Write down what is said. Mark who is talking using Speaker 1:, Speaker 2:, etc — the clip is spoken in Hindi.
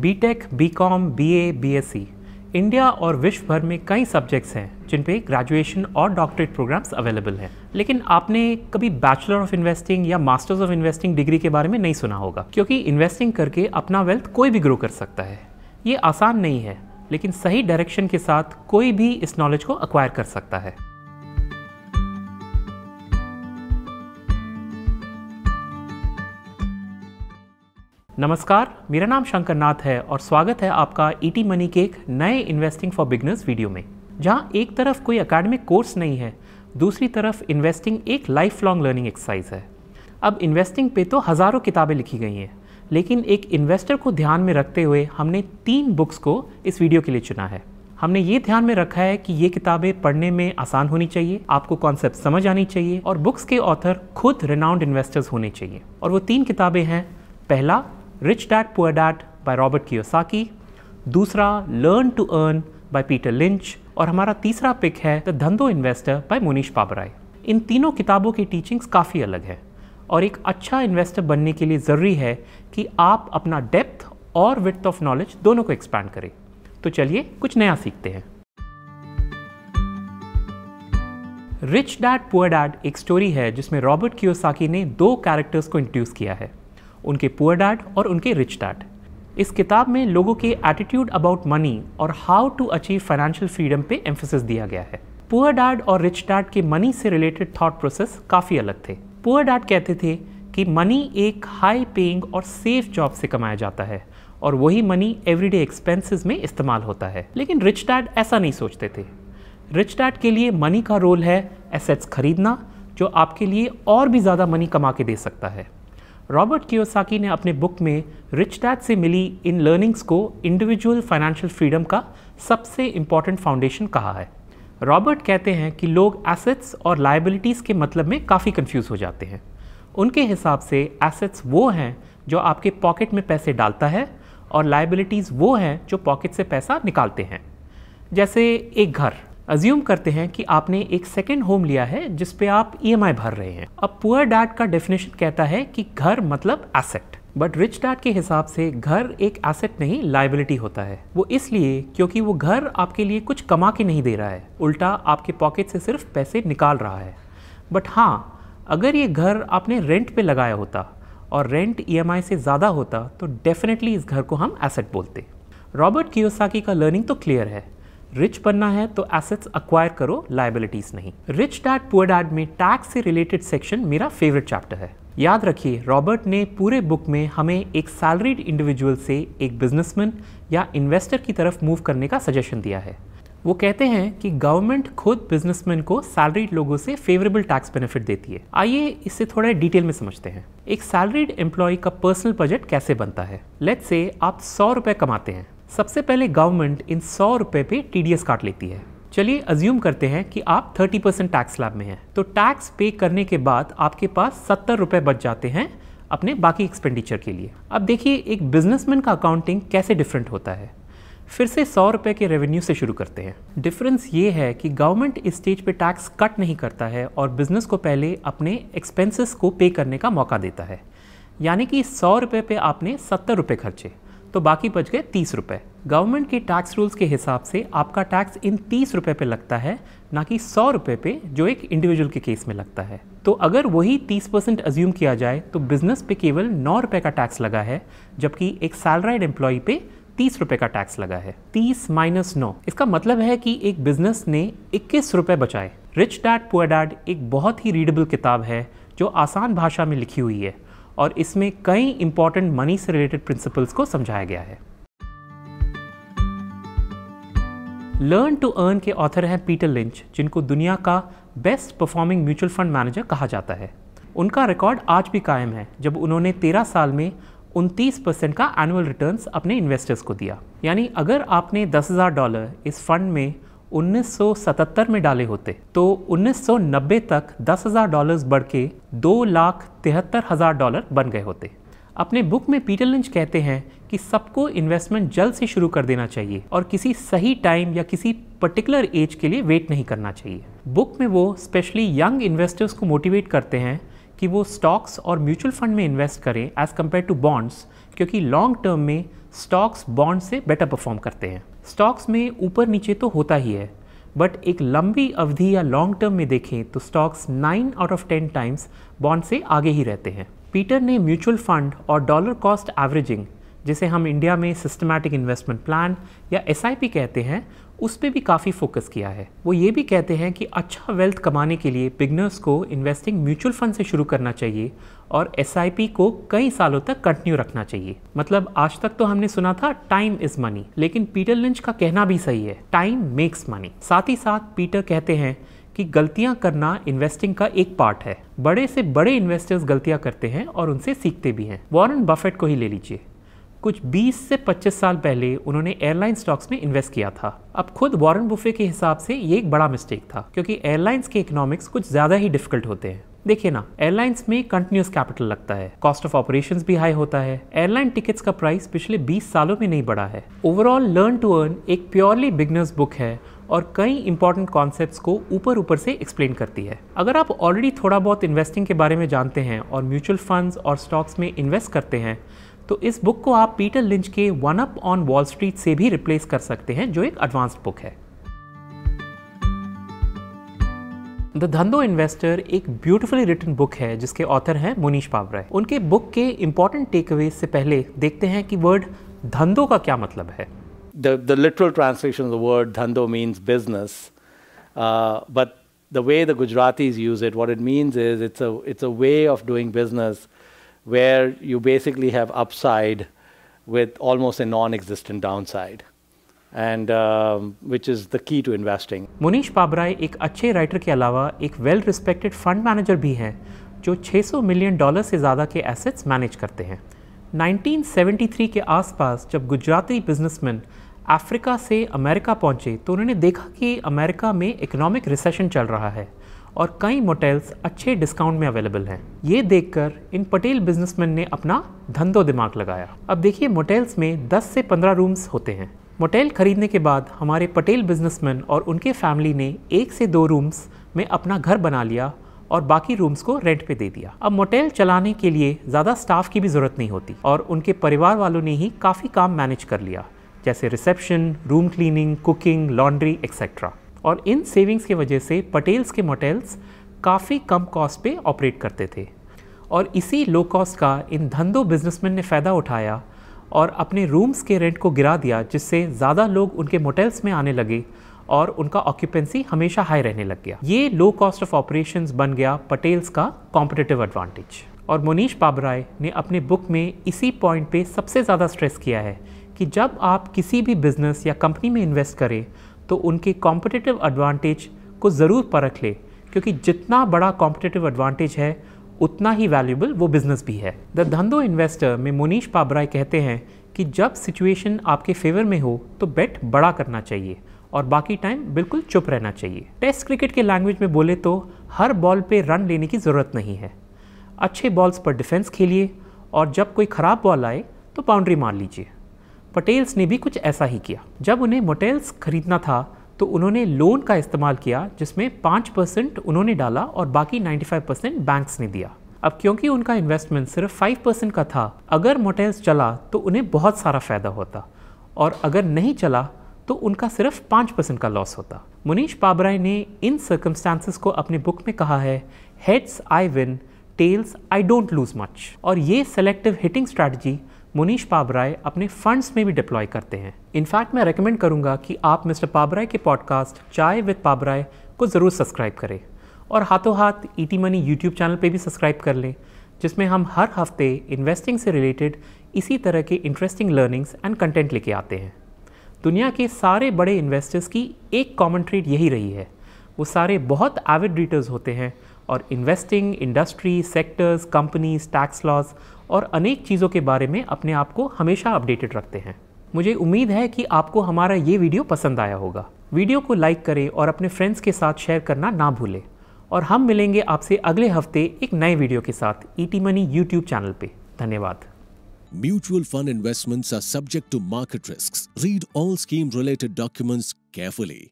Speaker 1: B tech B com B A B S C India और विश्व भर में कई सब्जेक्ट्स हैं जिन पे ग्रेजुएशन और डॉक्टरेट प्रोग्राम्स अवेलेबल हैं लेकिन आपने कभी बैचलर ऑफ इन्वेस्टिंग या मास्टर्स ऑफ इन्वेस्टिंग डिग्री के बारे में नहीं सुना होगा क्योंकि इन्वेस्टिंग करके अपना वेल्थ कोई भी ग्रो कर सकता है ये आसान नहीं है लेकिन सही डायरेक्शन के साथ कोई भी इस नॉलेज को अक्वायर कर सकता है नमस्कार मेरा नाम शंकर नाथ है और स्वागत है आपका ईटी e मनी के एक नए इन्वेस्टिंग फॉर बिगनर्स वीडियो में जहां एक तरफ कोई अकेडमिक कोर्स नहीं है दूसरी तरफ इन्वेस्टिंग एक लाइफ लॉन्ग लर्निंग एक्सरसाइज है अब इन्वेस्टिंग पे तो हज़ारों किताबें लिखी गई हैं लेकिन एक इन्वेस्टर को ध्यान में रखते हुए हमने तीन बुक्स को इस वीडियो के लिए चुना है हमने ये ध्यान में रखा है कि ये किताबें पढ़ने में आसान होनी चाहिए आपको कॉन्सेप्ट समझ आनी चाहिए और बुक्स के ऑथर खुद रेनाउंड इन्वेस्टर्स होने चाहिए और वो तीन किताबें हैं पहला Rich Dad Poor Dad by Robert Kiyosaki, दूसरा Learn to Earn by Peter Lynch और हमारा तीसरा पिक है the Dhandho investor by Mohnish Pabrai इन तीनों किताबों की टीचिंग्स काफ़ी अलग है और एक अच्छा इन्वेस्टर बनने के लिए ज़रूरी है कि आप अपना डेप्थ और विथ ऑफ नॉलेज दोनों को एक्सपैंड करें तो चलिए कुछ नया सीखते हैं रिच डैड पुअर डैड एक स्टोरी है जिसमें रॉबर्ट कियोसाकी ने दो कैरेक्टर्स को इंट्रोड्यूस किया है उनके पुअर डैड और उनके रिच डैड इस किताब में लोगों के एटीट्यूड अबाउट मनी और how to achieve financial freedom पे एम्फोसिस दिया गया है पुअर डैड और रिच डैड के मनी से रिलेटेड थॉट प्रोसेस काफ़ी अलग थे पुअर डैड कहते थे कि मनी एक हाई पेइंग और सेफ जॉब से कमाया जाता है और वही मनी एवरीडे एक्सपेंसेस में इस्तेमाल होता है लेकिन रिच डैड ऐसा नहीं सोचते थे रिच डैड के लिए मनी का रोल है एसेट्स खरीदना जो आपके लिए और भी ज़्यादा मनी कमा के दे सकता है रॉबर्ट कियोसाकी ने अपने बुक में रिच डैड से मिली इन लर्निंग्स को इंडिविजुअल फाइनेंशियल फ्रीडम का सबसे इम्पॉर्टेंट फाउंडेशन कहा है रॉबर्ट कहते हैं कि लोग एसेट्स और लाइबिलिटीज़ के मतलब में काफ़ी कन्फ्यूज़ हो जाते हैं उनके हिसाब से एसेट्स वो हैं जो आपके पॉकेट में पैसे डालता है और लाइबिलिटीज़ वो हैं जो पॉकेट से पैसा निकालते हैं जैसे एक घर अज्यूम करते हैं कि आपने एक सेकेंड होम लिया है जिस पे आप ईएमआई e भर रहे हैं अब पुअर डैड का डेफिनेशन कहता है कि घर मतलब एसेट बट रिच डैड के हिसाब से घर एक एसेट नहीं लाइबिलिटी होता है वो इसलिए क्योंकि वो घर आपके लिए कुछ कमा के नहीं दे रहा है उल्टा आपके पॉकेट से सिर्फ पैसे निकाल रहा है बट हाँ अगर ये घर आपने रेंट पे लगाया होता और रेंट ईएमआई e से ज़्यादा होता तो डेफिनेटली इस घर को हम एसेट बोलते रॉबर्ट कियोसाकी का लर्निंग तो क्लियर है रिच बनना है तो एसेट्स अक्वायर करो लाइबिलिटीज नहीं रिच डैड पुअर डैड में टैक्स से रिलेटेड सेक्शन मेरा फेवरेट चैप्टर है याद रखिए रॉबर्ट ने पूरे बुक में हमें एक सैलरीड इंडिविजुअल से एक बिजनेसमैन या इन्वेस्टर की तरफ मूव करने का सजेशन दिया है वो कहते हैं कि गवर्नमेंट खुद बिजनेसमैन को सैलरीड लोगों से फेवरेबल टैक्स बेनिफिट देती है आइए इसे थोड़ा डिटेल में समझते हैं एक सैलरीड एम्प्लॉय का पर्सनल बजट कैसे बनता है लेट से आप सौ रुपये कमाते हैं सबसे पहले गवर्नमेंट इन सौ रुपये पे टी काट लेती है चलिए अज्यूम करते हैं कि आप 30 परसेंट टैक्स लैब में हैं तो टैक्स पे करने के बाद आपके पास सत्तर रुपये बच जाते हैं अपने बाकी एक्सपेंडिचर के लिए अब देखिए एक बिजनेसमैन का अकाउंटिंग कैसे डिफरेंट होता है फिर से सौ रुपये के रेवेन्यू से शुरू करते हैं डिफरेंस ये है कि गवर्नमेंट इस स्टेज पे टैक्स कट नहीं करता है और बिजनेस को पहले अपने एक्सपेंसेस को पे करने का मौका देता है यानी कि सौ रुपये पे आपने सत्तर रुपये खर्चे तो बाकी बच गए तीस रुपये गवर्नमेंट के टैक्स रूल्स के हिसाब से आपका टैक्स इन तीस रुपये पे लगता है ना कि सौ रुपये पे जो एक इंडिविजुअल के केस में लगता है तो अगर वही तीस परसेंट अज्यूम किया जाए तो बिजनेस पे केवल नौ रुपये का टैक्स लगा है जबकि एक सैलराइड एम्प्लॉय पे तीस रुपये का टैक्स लगा है तीस माइनस नौ इसका मतलब है कि एक बिजनेस ने इक्कीस रुपये बचाए रिच डैड पुअर डैड एक बहुत ही रीडेबल किताब है जो आसान भाषा में लिखी हुई है और इसमें कई इंपॉर्टेंट मनी से रिलेटेड प्रिंसिपल्स को समझाया गया है लर्न टू अर्न के ऑथर हैं पीटर लिंच जिनको दुनिया का best performing mutual fund manager कहा जाता है उनका रिकॉर्ड आज भी कायम है जब उन्होंने तेरह साल में उनतीस परसेंट का एनुअल रिटर्न्स अपने इन्वेस्टर्स को दिया यानी अगर आपने दस हज़ार डॉलर इस फंड में 1977 में डाले होते तो 1990 तक 10,000 डॉलर्स बढ़ के दो लाख तिहत्तर हज़ार डॉलर बन गए होते अपने बुक में पीटर लिंच कहते हैं कि सबको इन्वेस्टमेंट जल्द से शुरू कर देना चाहिए और किसी सही टाइम या किसी पर्टिकुलर एज के लिए वेट नहीं करना चाहिए बुक में वो स्पेशली यंग इन्वेस्टर्स को मोटिवेट करते हैं कि वो स्टॉक्स और म्यूचुअल फंड में इन्वेस्ट करें एज़ कम्पेयर टू बॉन्ड्स क्योंकि लॉन्ग टर्म में स्टॉक्स बॉन्ड से बेटर परफॉर्म करते हैं स्टॉक्स में ऊपर नीचे तो होता ही है बट एक लंबी अवधि या लॉन्ग टर्म में देखें तो stocks nine out of ten times bond से आगे ही रहते हैं पीटर ने म्यूचुअल फंड और डॉलर कॉस्ट एवरेजिंग जिसे हम इंडिया में सिस्टमैटिक इन्वेस्टमेंट प्लान या एस कहते हैं उस पर भी काफ़ी फोकस किया है वो ये भी कहते हैं कि अच्छा वेल्थ कमाने के लिए बिगनर्स को इन्वेस्टिंग म्यूचुअल फंड से शुरू करना चाहिए और एस को कई सालों तक कंटिन्यू रखना चाहिए मतलब आज तक तो हमने सुना था टाइम इज मनी लेकिन पीटर लिंच का कहना भी सही है टाइम मेक्स मनी साथ ही साथ पीटर कहते हैं कि गलतियां करना इन्वेस्टिंग का एक पार्ट है बड़े से बड़े इन्वेस्टर्स गलतियां करते हैं और उनसे सीखते भी हैं वॉरेन बफेट को ही ले लीजिए कुछ 20 से 25 साल पहले उन्होंने एयरलाइन स्टॉक्स में इन्वेस्ट किया था अब खुद वॉरेन बुफे के हिसाब से ये एक बड़ा मिस्टेक था क्योंकि एयरलाइंस के इकोनॉमिक्स कुछ ज़्यादा ही डिफिकल्ट होते हैं देखिए ना एयरलाइंस में कंटिन्यूस कैपिटल लगता है कॉस्ट ऑफ ऑपरेशन भी हाई होता है एयरलाइन टिकट्स का प्राइस पिछले 20 सालों में नहीं बढ़ा है ओवरऑल लर्न टू अर्न एक प्योरली बिगनर्स बुक है और कई इंपॉर्टेंट कॉन्सेप्ट्स को ऊपर ऊपर से एक्सप्लेन करती है अगर आप ऑलरेडी थोड़ा बहुत इन्वेस्टिंग के बारे में जानते हैं और म्यूचुअल फंड्स और स्टॉक्स में इन्वेस्ट करते हैं तो इस बुक को आप पीटर लिंच के one up on Wall Street से भी रिप्लेस कर सकते हैं जो एक एडवांस्ड बुक है द धंदो इन्वेस्टर एक ब्यूटिफुली रिटन बुक है जिसके ऑथर हैं मुनीश पावरा उनके बुक के इंपॉर्टेंट टेकअवेज से पहले देखते हैं कि वर्ड धंधो का क्या मतलब है The, the literal translation of the word dhando means business, uh, but the way the Gujaratis use it, what it means is it's a, it's a way of doing business where you basically have upside with almost a non-existent downside and um, which is the key to investing. Munish पाबराय एक अच्छे राइटर के अलावा एक वेल रिस्पेक्टेड फंड मैनेजर भी हैं जो 600 मिलियन डॉलर से ज़्यादा के एसेट्स मैनेज करते हैं 1973 के आसपास जब गुजराती बिजनेसमैन अफ्रीका से अमेरिका पहुंचे तो उन्होंने देखा कि अमेरिका में इकोनॉमिक रिसेशन चल रहा है और कई मोटेल्स अच्छे डिस्काउंट में अवेलेबल हैं ये देखकर इन पटेल बिजनेसमैन ने अपना धंधो दिमाग लगाया अब देखिए मोटेल्स में 10 से 15 रूम्स होते हैं मोटेल खरीदने के बाद हमारे पटेल बिजनेसमैन और उनके फैमिली ने एक से दो रूम्स में अपना घर बना लिया और बाकी रूम्स को रेंट पे दे दिया अब मोटेल चलाने के लिए ज़्यादा स्टाफ की भी ज़रूरत नहीं होती और उनके परिवार वालों ने ही काफ़ी काम मैनेज कर लिया जैसे reception room cleaning cooking laundry etcetera और इन सेविंग्स की वजह से पटेल्स के मोटेल्स काफ़ी कम कॉस्ट पे ऑपरेट करते थे और इसी लो कॉस्ट का इन धंधो बिजनेसमैन ने फ़ायदा उठाया और अपने रूम्स के रेंट को गिरा दिया जिससे ज़्यादा लोग उनके मोटेल्स में आने लगे और उनका ऑक्यूपेंसी हमेशा हाई रहने लग गया ये लो कॉस्ट ऑफ ऑपरेशन बन गया पटेल्स का कॉम्पिटेटिव एडवांटेज और मोनीश पाबराय ने अपने बुक में इसी पॉइंट पे सबसे ज़्यादा स्ट्रेस किया है कि जब आप किसी भी बिज़नेस या कंपनी में इन्वेस्ट करें तो उनके कॉम्पिटिटिव एडवांटेज को ज़रूर परख ले क्योंकि जितना बड़ा कॉम्पिटिटिव एडवांटेज है उतना ही वैल्यूबल वो बिज़नेस भी है द धंधो इन्वेस्टर में मोनीश पाबराय कहते हैं कि जब सिचुएशन आपके फेवर में हो तो बेट बड़ा करना चाहिए और बाकी टाइम बिल्कुल चुप रहना चाहिए टेस्ट क्रिकेट के लैंग्वेज में बोले तो हर बॉल पे रन लेने की ज़रूरत नहीं है अच्छे बॉल्स पर डिफेंस खेलिए और जब कोई ख़राब बॉल आए तो बाउंड्री मार लीजिए पटेल्स ने भी कुछ ऐसा ही किया जब उन्हें मोटेल्स खरीदना था तो उन्होंने लोन का इस्तेमाल किया जिसमें पाँच परसेंट उन्होंने डाला और बाकी 95 परसेंट बैंक्स ने दिया अब क्योंकि उनका इन्वेस्टमेंट सिर्फ 5 परसेंट का था अगर मोटेल्स चला तो उन्हें बहुत सारा फ़ायदा होता और अगर नहीं चला तो उनका सिर्फ 5 परसेंट का लॉस होता मुनीष पाबराय ने इन सर्कमस्टांसिस को अपने बुक में कहा है heads I win tails I don't lose much और ये selective hitting strategy Mohnish Pabrai अपने फंड्स में भी डिप्लॉय करते हैं इनफैक्ट मैं रेकमेंड करूंगा कि आप मिस्टर पाबराय के पॉडकास्ट चाय विद पाबराय को ज़रूर सब्सक्राइब करें और हाथों हाथ E T money YouTube channel पर भी सब्सक्राइब कर लें जिसमें हम हर हफ्ते इन्वेस्टिंग से रिलेटेड इसी तरह के इंटरेस्टिंग लर्निंग्स एंड कंटेंट लेके आते हैं दुनिया के सारे बड़े इन्वेस्टर्स की एक कॉमन ट्रेड यही रही है वो सारे बहुत एविड रीडर्स होते हैं और investing industry sectors companies tax laws और अनेक चीज़ों के बारे में अपने आप को हमेशा अपडेटेड रखते हैं मुझे उम्मीद है कि आपको हमारा ये वीडियो पसंद आया होगा वीडियो को लाइक करें और अपने फ्रेंड्स के साथ शेयर करना ना भूलें और हम मिलेंगे आपसे अगले हफ्ते एक नए वीडियो के साथ E T money YouTube channel पे धन्यवाद Mutual fund investments are subject to market risks. Read all scheme related documents carefully.